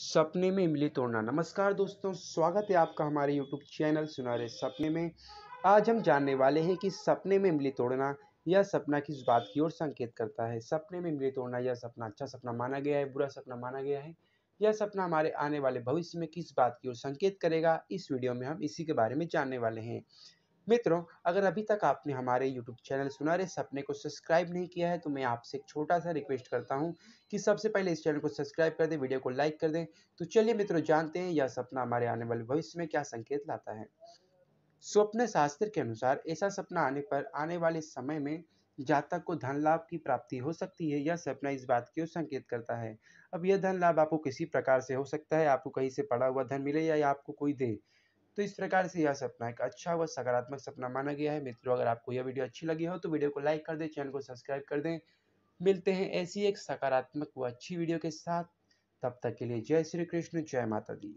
सपने में इमली तोड़ना नमस्कार दोस्तों स्वागत है आपका हमारे YouTube चैनल सुनारे सपने में आज हम जानने वाले हैं कि सपने में इमली तोड़ना यह सपना किस बात की ओर संकेत करता है सपने में इमली तोड़ना यह सपना अच्छा सपना माना गया है बुरा सपना माना गया है यह सपना हमारे आने वाले भविष्य में किस बात की ओर संकेत करेगा इस वीडियो में हम इसी के बारे में जानने वाले हैं मित्रों अगर अभी तक आपने हमारे यूट्यूब चैनल सुनारे सपने को सब्सक्राइब नहीं किया है तो मैं आपसे एक छोटा सा रिक्वेस्ट करता हूं कि सबसे पहले इस चैनल को सब्सक्राइब कर दें वीडियो को लाइक कर दें तो चलिए मित्रों जानते हैं यह सपना हमारे आने वाले भविष्य में क्या संकेत लाता है स्वप्न शास्त्र के अनुसार ऐसा सपना आने पर आने वाले समय में जातक को धन लाभ की प्राप्ति हो सकती है यह सपना इस बात की ओर संकेत करता है अब यह धन लाभ आपको किसी प्रकार से हो सकता है आपको कहीं से पड़ा हुआ धन मिले या आपको कोई दे तो इस प्रकार से यह सपना एक अच्छा व सकारात्मक सपना माना गया है मित्रों अगर आपको यह वीडियो अच्छी लगी हो तो वीडियो को लाइक कर दें चैनल को सब्सक्राइब कर दें मिलते हैं ऐसी एक सकारात्मक व अच्छी वीडियो के साथ तब तक के लिए जय श्री कृष्ण जय माता दी